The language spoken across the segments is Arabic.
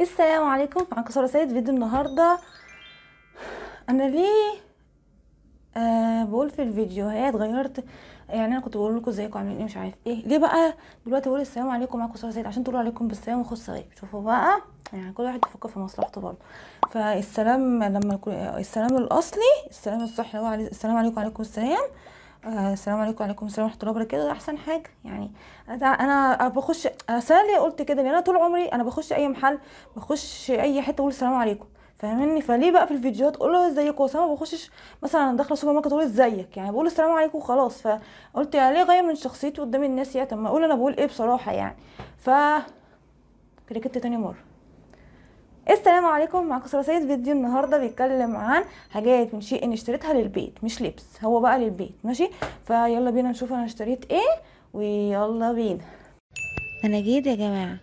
السلام عليكم معاكم ساره سيد فيديو النهارده انا ليه آه بقول في الفيديوهات غيرت يعني انا كنت بقول لكم ازيكم عاملين ايه مش عارف ايه ليه بقى دلوقتي بقول السلام عليكم معاكم ساره سيد عشان تقولوا عليكم بالسلام وخد سلام شوفوا بقى يعني كل واحد يفكر في مصلحته برضه فالسلام لما السلام الاصلي السلام الصحي هو السلام عليكم وعليكم السلام آه، السلام عليكم وعليكم السلام ورحمه الله وبركاته احسن حاجه يعني انا بخش سالي قلت كده ان انا طول عمري انا بخش اي محل بخش اي حته اقول السلام عليكم فاهمني فليه بقى في الفيديوهات اقول له ازيك وسام ما بخشش مثلا داخله سوبر ماركت اقول ازيك يعني بقول السلام عليكم وخلاص فقلت يعني ليه غير من شخصيتي قدام الناس يعني طب ما اقول انا بقول ايه بصراحه يعني ف كده تاني مره السلام عليكم معكم ساره سيد فيديو النهارده بيتكلم عن حاجات من شيء ان اشتريتها للبيت مش لبس هو بقى للبيت ماشي فيلا بينا نشوف انا اشتريت ايه ويلا بينا انا جيت يا جماعه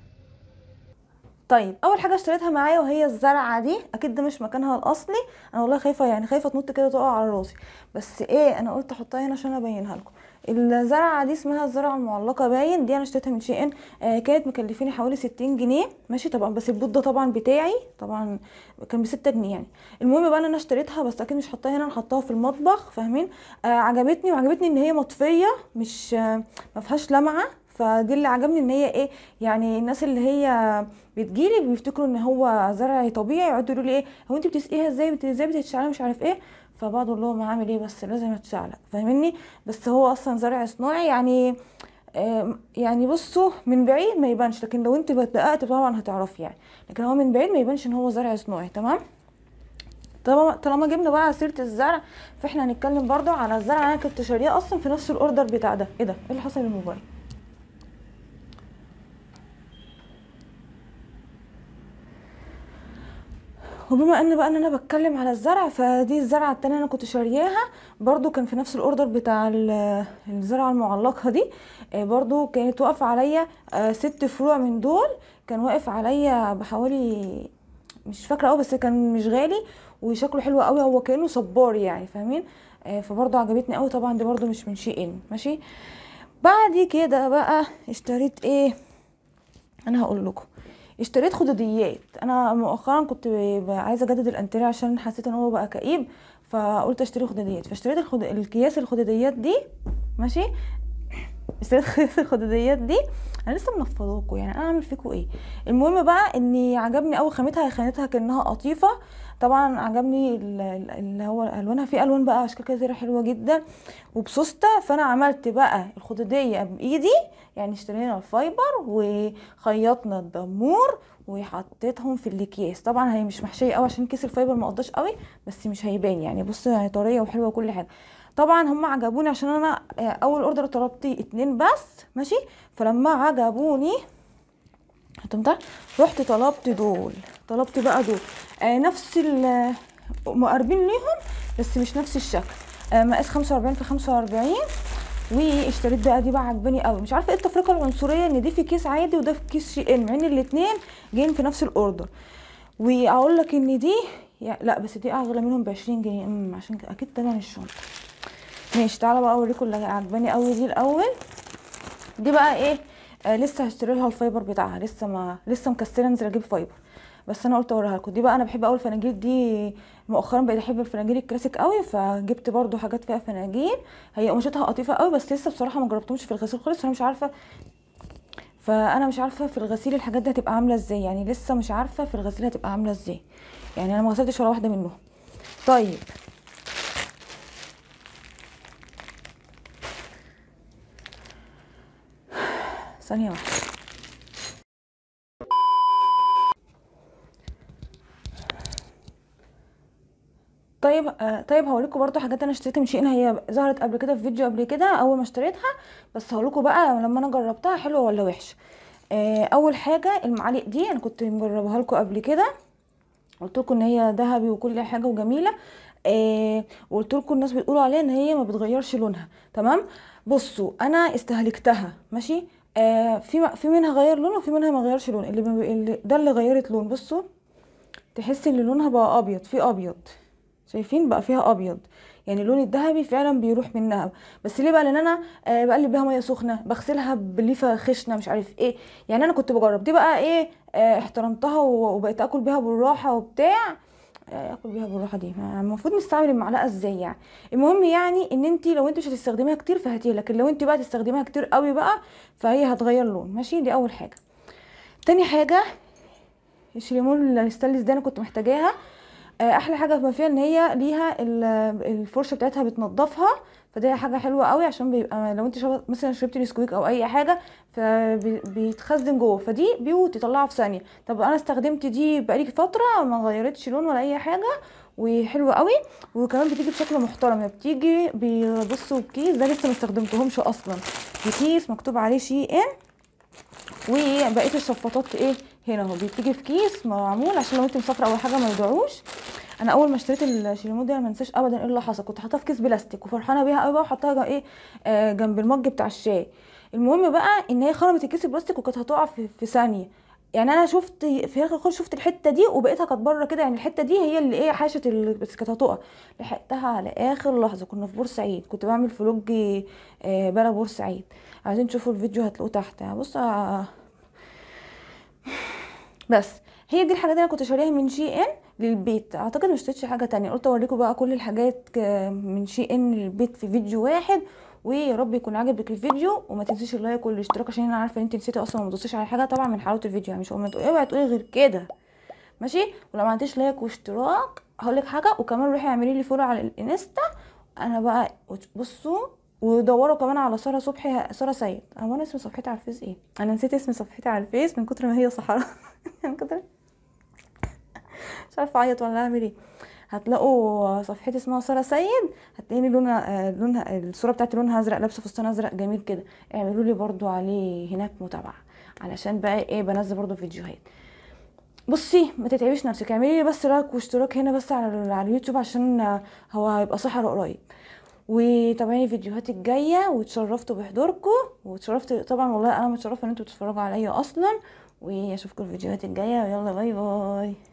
طيب اول حاجه اشتريتها معايا وهي الزرعه دي اكيد ده مش مكانها الاصلي انا والله خايفه يعني خايفه تنط كده تقع على راسي بس ايه انا قلت احطها هنا عشان ابينها لكم الزرعه دي اسمها الزرعه المعلقه باين دي انا اشتريتها من شي ان آه كانت مكلفيني حوالي 60 جنيه ماشي طبعا بس البوت ده طبعا بتاعي طبعا كان ب 6 جنيه يعني المهم بقى انا اشتريتها بس اكيد مش حطاها هنا انا حطاها في المطبخ فاهمين آه عجبتني وعجبتني ان هي مطفيه مش آه ما فيهاش لمعه فدي اللي عجبني ان هي ايه يعني الناس اللي هي بتجيلي بيفتكروا ان هو زرعي طبيعي يقعدوا يقولوا لي ايه هو انت بتسقيها ازاي ازاي بتتشعلق مش عارف ايه فبقعد اقول لهم عامل ايه بس لازم اتشعلق فاهمني بس هو اصلا زرع صناعي يعني يعني بصوا من بعيد ما يبانش لكن لو انت دققت طبعا هتعرفي يعني لكن هو من بعيد ما يبانش ان هو زرع صناعي تمام طالما جبنا بقى سيره الزرع فاحنا هنتكلم برضو على الزرع انا كنت شاريه اصلا في نفس الاوردر بتاع ده ايه ده ايه اللي حصل للموبايل وبما ان بقى ان انا بتكلم على الزرع فدي الزرعه التانية انا كنت شارياها برضو كان في نفس الاوردر بتاع الزرعه المعلقه دي آه، برضو كانت واقف عليا آه، ست فروع من دول كان واقف عليا بحوالي مش فاكره قوي بس كان مش غالي وشكله حلو قوي هو كانه صبار يعني فاهمين آه، فبرضو عجبتني قوي طبعا دي برضو مش من شيء ان ماشي بعد كده بقى اشتريت ايه انا هقول لكم اشتريت خدوديات انا مؤخرا كنت عايزه اجدد الانتريه عشان حسيت ان هو بقى كئيب فقلت اشتري خدوديات فاشتريت الخد... الكياس الخدوديات دي ماشي الخدوديات دي انا لسه منفضاكوا يعني انا اعمل فيكوا ايه المهم بقى اني عجبني اول خامتها خامتها كانها قطيفه طبعا عجبني اللي هو الوانها في الوان بقى اشكال كتير حلوه جدا وبسوسته فانا عملت بقى الخدوديه بايدي يعني اشترينا الفايبر وخيطنا الدمور وحطيتهم في الاكياس طبعا هي مش محشيه قوي عشان كيس الفايبر ما قضاش قوي بس مش هيبان يعني بصوا يعني طريه وحلوه وكل حاجه طبعا هم عجبوني عشان انا آه، اول اوردر طلبت اتنين بس ماشي فلما عجبوني طيب. رحت طلبت دول طلبت بقى دول آه نفس آه، مقربين ليهم بس مش نفس الشكل آه مقاس 45 في 45 واشتريت بقى دي بقى عجباني قوي مش عارفه ايه التفرقه العنصريه ان دي في كيس عادي وده في كيس شي ان مع ان الاثنين جايين في نفس الاوردر واقول لك ان دي لا بس دي اغلى منهم ب 20 جنيه أمم، عشان اكيد تمن الشنطه ماشي تعالى بقى اوريكم اللي عجباني قوي دي الاول دي بقى ايه آه لسه هشتري لها الفايبر بتاعها لسه ما لسه مكسله انزل اجيب فايبر بس انا قلت اوريها لكم دي بقى انا بحب اول الفناجيل دي مؤخرا بقيت احب الفناجيل الكلاسيك قوي فجبت برده حاجات فيها فناجيل هي قماشتها قطيفه قوي بس لسه بصراحه ما جربتهمش في الغسيل خالص فانا مش عارفه فانا مش عارفه في الغسيل الحاجات دي هتبقى عامله ازاي يعني لسه مش عارفه في الغسيل هتبقى عامله ازاي يعني انا ما غسلتش ولا واحده منهم طيب ثانية واحدة طيب آه طيب هقول لكم برده حاجات انا اشتريت من شيئين هي ظهرت قبل كده في فيديو قبل كده اول ما اشتريتها بس هقول لكم بقى لما انا جربتها حلوه ولا وحشه آه اول حاجه المعالق دي انا كنت مجربها لكم قبل كده قلت لكم ان هي ذهبي وكل حاجه وجميله آه وقلت لكم الناس بتقولوا عليها ان هي ما بتغيرش لونها تمام بصوا انا استهلكتها ماشي آه في منها غير لون وفي منها ما غيرش لون اللي, اللي ده اللي غيرت لون بصوا تحسي ان لونها بقى ابيض في ابيض شايفين بقى فيها ابيض يعني اللون الذهبي فعلا بيروح منها بس ليه بقى لان انا آه بقلب بيها ميه سخنه بغسلها بليفه خشنه مش عارف ايه يعني انا كنت بجرب دي بقى ايه آه احترمتها وبقيت اكل بيها بالراحه وبتاع اكل بيها بالراحه دي المفروض نستعمل المعلقه ازاي يعني المهم يعني ان انت لو انت مش هتستخدميها كتير فهاتيها لكن لو انت بقى تستخدميها كتير قوي بقى فهي هتغير لون ماشي دي اول حاجه تاني حاجه الشليمون الستانلس ده انا كنت محتاجاها آه، احلى حاجه ما فيها ان هي ليها الفرشه بتاعتها بتنضفها فدي حاجه حلوه قوي عشان بيبقى لو انت شبط مثلا شربتي نسكويك او اي حاجه فبيتخزن جوه فدي بيوت تطلعها في ثانيه طب انا استخدمت دي بقالي فتره ما غيرتش لون ولا اي حاجه وحلوه قوي وكمان بتيجي بشكل محترم يعني بتيجي بيبصوا بكيس ده لسه ما استخدمتهمش اصلا بكيس مكتوب عليه شي ان وبقيه الشفاطات ايه هنا اهو بتيجي في كيس معمول عشان لو انت مسافره او حاجه ما يضيعوش انا اول ما اشتريت الشيريموت دي انا ما انساش ابدا ايه اللي حصل كنت حاطاه في كيس بلاستيك وفرحانه بيها قوي بقى وحطاها ايه آه، جنب المج بتاع الشاي المهم بقى ان هي خرمت الكيس البلاستيك وكانت هتقع في, في ثانيه يعني انا شفت في اخر خالص شفت الحته دي وبقيتها كانت بره كده يعني الحته دي هي اللي ايه حاشت بس كانت هتقع لحقتها على اخر لحظه كنا في بورسعيد كنت بعمل فلوج آه، بلا بورسعيد عايزين تشوفوا الفيديو هتلاقوه تحت بص آه، بس هي دي الحاجات اللي انا كنت شاريها من شي ان للبيت اعتقد ما اشتريتش حاجه تانية قلت اوريكم بقى كل الحاجات آه، من شيء ان للبيت في فيديو واحد ويا رب يكون عجبك الفيديو وما تنسيش اللايك والاشتراك عشان انا عارفه ان انت نسيتي اصلا وما دوستيش على حاجه طبعا من حلاوه الفيديو يعني مش اول ما تقولي اوعي تقولي غير كده ماشي ولو ما عملتيش لايك واشتراك هقول لك حاجه وكمان روحي اعملي لي فولو على الانستا انا بقى بصوا ودوروا كمان على ساره صبحي ساره سيد هو انا اسم صفحتي على الفيس ايه انا نسيت اسم صفحتي على الفيس من كتر ما هي صحراء من كتر مش عارفه اعيط ولا اعمل ايه هتلاقوا صفحتي اسمها ساره سيد هتلاقيني لونها لونها الصوره بتاعتي لونها ازرق لابسه فستان ازرق جميل كده اعملوا لي برضو عليه هناك متابعه علشان بقى ايه بنزل برضو فيديوهات بصي ما تتعبيش نفسك اعملي بس لايك واشتراك هنا بس على على اليوتيوب عشان هو هيبقى صحر قريب وتابعيني فيديوهاتي الجايه وتشرفتوا بحضوركم واتشرفت طبعا والله انا متشرفه ان انتوا تتفرجوا عليا اصلا واشوفكم الفيديوهات الجايه ويلا باي باي